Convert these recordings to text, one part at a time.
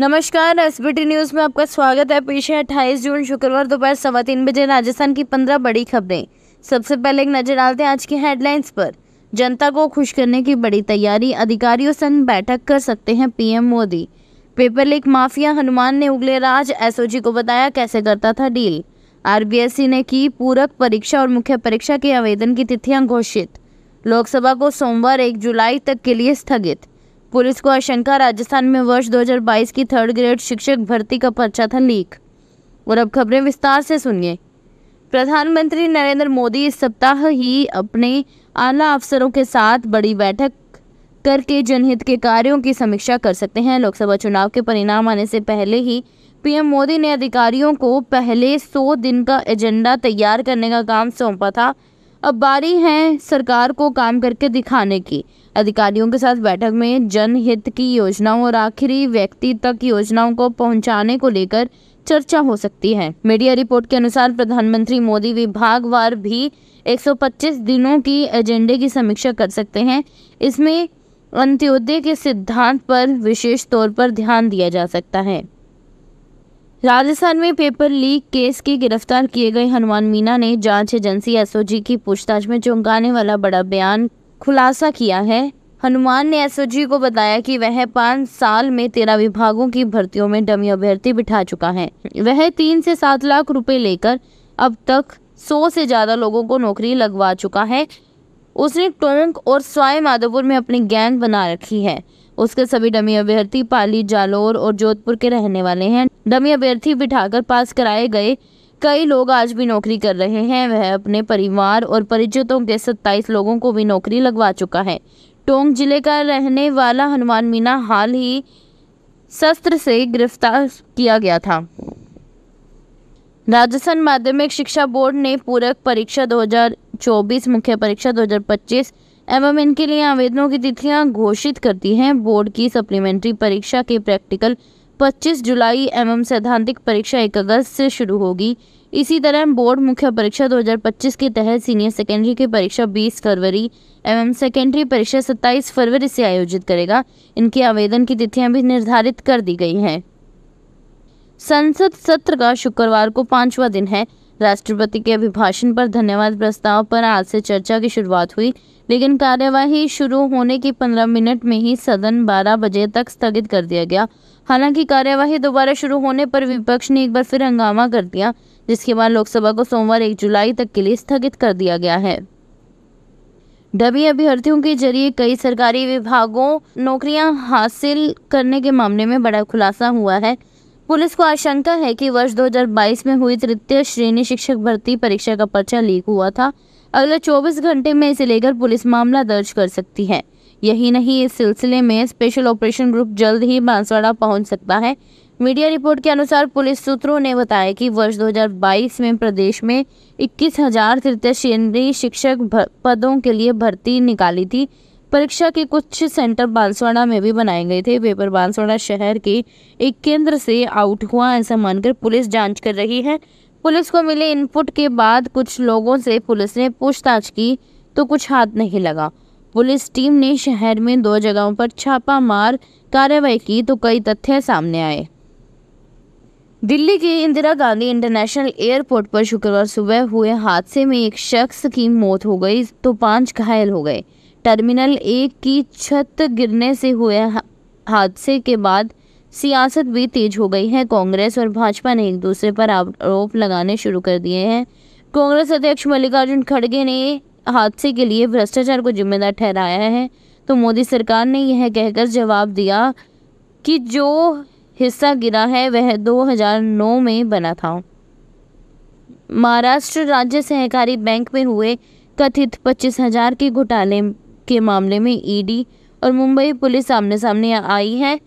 नमस्कार SBT news में आपका स्वागत है पेश है अट्ठाईस जून शुक्रवार दोपहर सवा तीन बजे राजस्थान की पंद्रह बड़ी खबरें सबसे पहले एक नजर डालते हैं आज की हेडलाइंस पर जनता को खुश करने की बड़ी तैयारी अधिकारियों संग बैठक कर सकते हैं PM Modi paper leak mafia Hanuman ने उगले राज एसओजी को बताया कैसे करता था डील आरबीएसई ने की पूरक परीक्षा और मुख्य परीक्षा के आवेदन की तिथियां घोषित लोकसभा को सोमवार एक जुलाई तक के लिए स्थगित पुलिस को आशंका राजस्थान में वर्ष 2022 की थर्ड ग्रेड शिक्षक भर्ती का पर्चा था लीक और अब खबरें विस्तार से सुनिए प्रधानमंत्री नरेंद्र मोदी इस सप्ताह ही अपने आला अफसरों के साथ बड़ी बैठक करके जनहित के कार्यों की समीक्षा कर सकते हैं लोकसभा चुनाव के परिणाम आने से पहले ही पीएम मोदी ने अधिकारियों को पहले सौ दिन का एजेंडा तैयार करने का काम सौंपा था अब बारी है सरकार को काम करके दिखाने की अधिकारियों के साथ बैठक में जनहित की योजनाओं और आखिरी व्यक्ति तक योजनाओं को पहुंचाने को लेकर चर्चा हो सकती है मीडिया रिपोर्ट के अनुसार प्रधानमंत्री मोदी विभागवार भी 125 दिनों की एजेंडे की समीक्षा कर सकते हैं इसमें अंत्योदय के सिद्धांत पर विशेष तौर पर ध्यान दिया जा सकता है राजस्थान में पेपर लीक केस के गिरफ्तार किए गए हनुमान मीना ने जांच एजेंसी एसओजी की पूछताछ में चौंकाने वाला बड़ा बयान खुलासा किया है हनुमान ने एसओजी को बताया कि वह पाँच साल में तेरह विभागों की भर्तियों में डमी अभ्यर्थी बिठा चुका है वह तीन से सात लाख रुपए लेकर अब तक सौ से ज़्यादा लोगों को नौकरी लगवा चुका है उसने टोंक और स्वाय माधोपुर में अपनी गैंग बना रखी है उसके सभी डमी अभ्यर्थी पाली जालोर और जोधपुर के रहने वाले हैं डमी अभ्यर्थी बिठाकर पास कराए गए कई लोग आज भी नौकरी कर रहे हैं वह अपने परिवार और परिचितों के 27 लोगों को भी नौकरी लगवा चुका है टोंग जिले का रहने वाला हनुमान मीना हाल ही शस्त्र से गिरफ्तार किया गया था राजस्थान माध्यमिक शिक्षा बोर्ड ने पूरक परीक्षा 2024 मुख्य परीक्षा 2025 एवं इनके लिए आवेदनों की तिथियां घोषित करती हैं बोर्ड की सप्लीमेंट्री परीक्षा के प्रैक्टिकल 25 जुलाई एवं सैद्धांतिक परीक्षा 1 अगस्त से शुरू होगी इसी तरह बोर्ड मुख्य परीक्षा 2025 के तहत सीनियर सेकेंडरी की परीक्षा 20 फरवरी एवं सेकेंडरी परीक्षा 27 फरवरी से आयोजित करेगा इनके आवेदन की तिथियां भी निर्धारित कर दी गई हैं संसद सत्र का शुक्रवार को पांचवा दिन है राष्ट्रपति के अभिभाषण पर धन्यवाद प्रस्ताव पर आज से चर्चा की शुरुआत हुई लेकिन कार्यवाही शुरू होने के 15 मिनट में ही सदन 12 बजे तक स्थगित कर दिया गया हालांकि कार्यवाही दोबारा शुरू होने पर विपक्ष ने एक बार फिर हंगामा कर दिया जिसके बाद लोकसभा को सोमवार एक जुलाई तक के लिए स्थगित कर दिया गया है डबी अभ्यर्थियों के जरिए कई सरकारी विभागों नौकरियां हासिल करने के मामले में बड़ा खुलासा हुआ है पुलिस को आशंका है कि वर्ष 2022 में हुई तृतीय श्रेणी शिक्षक भर्ती परीक्षा का पर्चा लीक हुआ था अगले 24 घंटे में इसे लेकर पुलिस मामला दर्ज कर सकती है यही नहीं इस सिलसिले में स्पेशल ऑपरेशन ग्रुप जल्द ही बांसवाड़ा पहुंच सकता है मीडिया रिपोर्ट के अनुसार पुलिस सूत्रों ने बताया कि वर्ष 2022 में प्रदेश में इक्कीस हजार तृतीय श्रेणी शिक्षक पदों के लिए भर्ती निकाली थी परीक्षा के कुछ सेंटर बांसवाड़ा में भी बनाए गए थे पेपर बांसवाड़ा शहर के एक केंद्र से आउट हुआ ऐसा मानकर पुलिस जांच कर रही है पुलिस को मिले इनपुट के बाद कुछ लोगों से पुलिस ने पूछताछ की तो कुछ हाथ नहीं लगा पुलिस टीम ने शहर में दो जगहों पर छापा मार कार्रवाई की तो कई तथ्य सामने आए दिल्ली के इंदिरा गांधी इंटरनेशनल एयरपोर्ट पर शुक्रवार सुबह हुए हादसे में एक शख्स की मौत हो गई तो पांच घायल हो गए टर्मिनल एक की छत गिरने से हुए हादसे के बाद सियासत भी तेज हो गई है कांग्रेस और भाजपा ने एक दूसरे पर आरोप लगाने शुरू कर दिए हैं कांग्रेस अध्यक्ष मल्लिकार्जुन खड़गे ने हादसे के लिए भ्रष्टाचार को जिम्मेदार ठहराया है तो मोदी सरकार ने यह कहकर जवाब दिया कि जो हिस्सा गिरा है वह 2009 में बना था महाराष्ट्र राज्य सहकारी बैंक में हुए कथित पच्चीस हजार के घोटाले के मामले में ईडी और मुंबई पुलिस आमने सामने आई है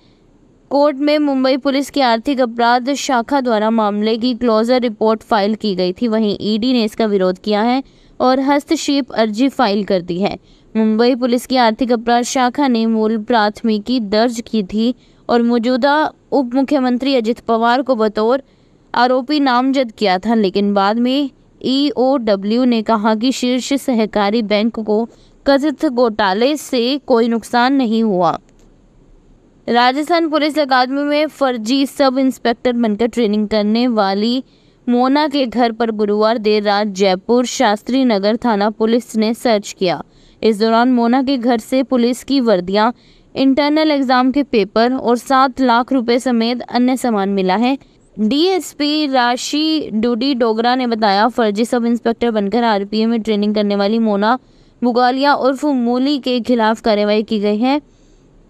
कोर्ट में मुंबई पुलिस की आर्थिक अपराध शाखा द्वारा मामले की क्लोजर रिपोर्ट फाइल की गई थी वहीं ईडी ने इसका विरोध किया है और हस्तक्षेप अर्जी फाइल कर दी है मुंबई पुलिस की आर्थिक अपराध शाखा ने मूल प्राथमिकी दर्ज की थी और मौजूदा उप मुख्यमंत्री अजित पवार को बतौर आरोपी नामजद किया था लेकिन बाद में ईओडब्ल्यू e ने कहा कि शीर्ष सहकारी बैंक को कथित घोटाले से कोई नुकसान नहीं हुआ राजस्थान पुलिस अकादमी में फर्जी सब इंस्पेक्टर बनकर ट्रेनिंग करने वाली मोना के घर पर गुरुवार देर रात जयपुर शास्त्री नगर थाना पुलिस ने सर्च किया इस दौरान मोना के घर से पुलिस की वर्दियां इंटरनल एग्जाम के पेपर और सात लाख रुपए समेत अन्य सामान मिला है डीएसपी राशि डूडी डोगरा ने बताया फर्जी सब इंस्पेक्टर बनकर आरपीए में ट्रेनिंग करने वाली मोना मुगालिया उर्फ मूली के खिलाफ कार्रवाई की गई है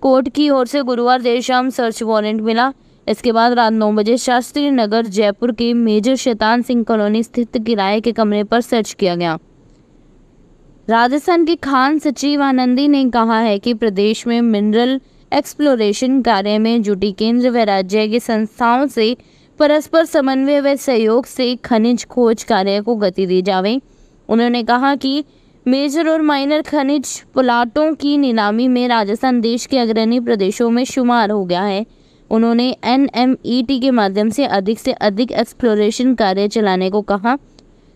कोर्ट की ओर से गुरुवार देर शाम सर्च वारंट मिला इसके बाद रात नौ बजे शास्त्री नगर जयपुर के मेजर शैतान सिंह कॉलोनी स्थित किराए के कमरे पर सर्च किया गया राजस्थान के खान सचिव आनंदी ने कहा है कि प्रदेश में मिनरल एक्सप्लोरेशन कार्य में जुटी केंद्र व राज्य की संस्थाओं से परस्पर समन्वय व सहयोग से खनिज खोज कार्य को गति दी जावे उन्होंने कहा कि मेजर और माइनर खनिज प्लाटों की नीलामी में राजस्थान देश के अग्रणी प्रदेशों में शुमार हो गया है उन्होंने एन के माध्यम से अधिक से अधिक एक्सप्लोरेशन कार्य चलाने को कहा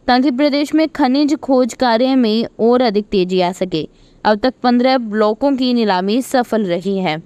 ताकि प्रदेश में खनिज खोज कार्य में और अधिक तेजी आ सके अब तक पंद्रह ब्लॉकों की नीलामी सफल रही है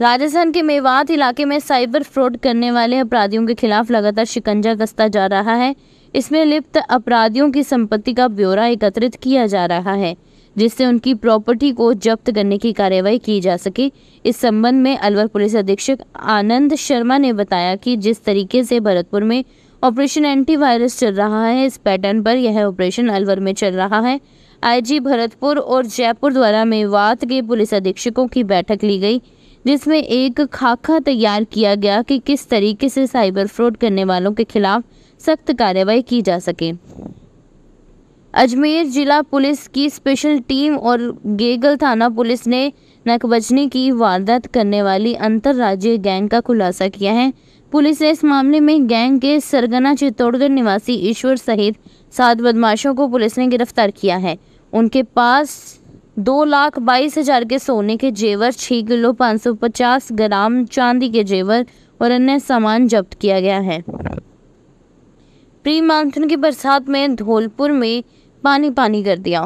राजस्थान के मेवात इलाके में साइबर फ्रॉड करने वाले अपराधियों के खिलाफ लगातार शिकंजा कसता जा रहा है इसमें लिप्त अपराधियों की संपत्ति का ब्यौरा एकत्रित किया जा रहा है जिससे उनकी प्रॉपर्टी को जब्त करने की कार्यवाही की जा सके इस संबंध में अलवर पुलिस अधीक्षक आनंद शर्मा ने बताया कि जिस तरीके से भरतपुर में ऑपरेशन एंटीवायरस चल रहा है इस पैटर्न पर यह ऑपरेशन अलवर में चल रहा है आईजी भरतपुर और जयपुर द्वारा मेवात के पुलिस अधीक्षकों की बैठक ली गई जिसमें एक खाका तैयार किया गया कि किस तरीके से साइबर फ्रॉड करने वालों के खिलाफ सख्त कार्रवाई की जा सके अजमेर जिला पुलिस की स्पेशल टीम और गेगल थाना पुलिस ने नकबजनी की वारदात करने वाली अंतर्राज्यीय गैंग का खुलासा किया है पुलिस ने इस मामले में गैंग के सरगना चित्तौड़गढ़ निवासी ईश्वर सहित सात बदमाशों को पुलिस ने गिरफ्तार किया है उनके पास दो लाख बाईस हजार के सोने के जेवर छः किलो पाँच सौ पचास ग्राम चांदी के जेवर और अन्य सामान जब्त किया गया है प्री मानसून की बरसात में धौलपुर में पानी पानी कर दिया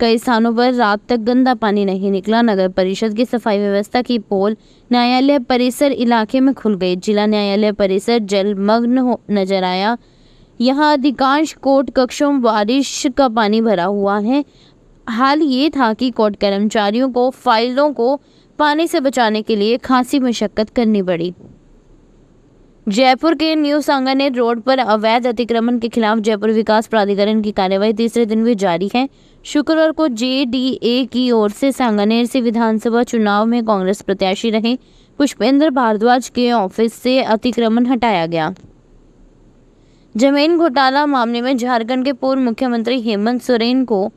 कई स्थानों पर रात तक गंदा पानी नहीं निकला नगर परिषद की सफाई व्यवस्था की पोल न्यायालय परिसर इलाके में खुल गई जिला न्यायालय परिसर जलमग्न नजर आया यहाँ अधिकांश कोर्ट कक्षों में बारिश का पानी भरा हुआ है हाल ये था कि कोर्ट कर्मचारियों को फाइलों को पानी से बचाने के लिए खासी मशक्क़त करनी पड़ी जयपुर के न्यू सांगानेर रोड पर अवैध अतिक्रमण के खिलाफ जयपुर विकास प्राधिकरण की कार्यवाही तीसरे दिन भी जारी है शुक्रवार को जेडीए की ओर से सांगानेर से विधानसभा चुनाव में कांग्रेस प्रत्याशी रहे पुष्पेंद्र भारद्वाज के ऑफिस से अतिक्रमण हटाया गया जमीन घोटाला मामले में झारखंड के पूर्व मुख्यमंत्री हेमंत सोरेन को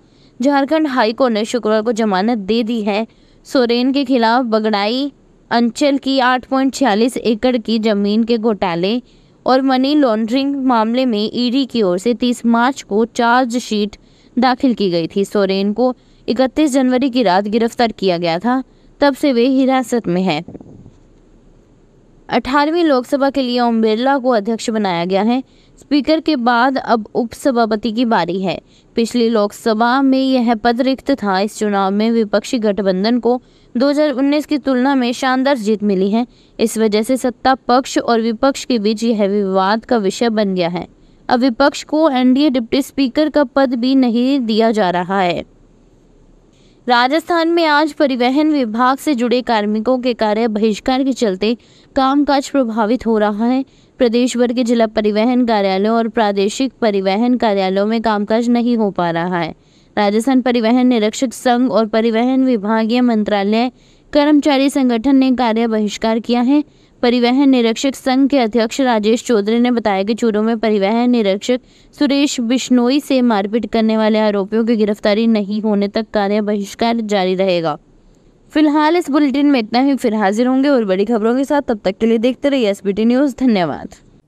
झारखंड हाईकोर्ट ने शुक्रवार को जमानत दे दी है सोरेन के खिलाफ बगड़ाई अंचल की 8.46 एकड़ की जमीन के घोटाले और मनी लॉन्ड्रिंग मामले में ईडी की ओर से 30 मार्च को चार्जशीट दाखिल की गई थी सोरेन को 31 जनवरी की रात गिरफ्तार किया गया था तब से वे हिरासत में है अठारहवीं लोकसभा के लिए ओम बिरला को अध्यक्ष बनाया गया है स्पीकर के बाद अब उपसभापति की बारी है पिछली लोकसभा में यह पद रिक्त था इस चुनाव में विपक्षी गठबंधन को 2019 की तुलना में शानदार जीत मिली है इस वजह से सत्ता पक्ष और विपक्ष के बीच यह विवाद का विषय बन गया है अब विपक्ष को एनडीए डिप्टी स्पीकर का पद भी नहीं दिया जा रहा है राजस्थान में आज परिवहन विभाग से जुड़े कार्मिकों के कार्य बहिष्कार के चलते कामकाज प्रभावित हो रहा है प्रदेश भर के जिला परिवहन कार्यालयों और प्रादेशिक परिवहन कार्यालयों में कामकाज नहीं हो पा रहा है राजस्थान परिवहन निरीक्षक संघ और परिवहन विभागीय मंत्रालय कर्मचारी संगठन ने कार्य बहिष्कार किया है परिवहन निरीक्षक संघ के अध्यक्ष राजेश चौधरी ने बताया कि चूरू में परिवहन निरीक्षक सुरेश बिश्नोई से मारपीट करने वाले आरोपियों की गिरफ्तारी नहीं होने तक कार्य बहिष्कार जारी रहेगा फिलहाल इस बुलेटिन में इतना ही फिर हाजिर होंगे और बड़ी खबरों के साथ तब तक के लिए देखते रहिए एस न्यूज़ धन्यवाद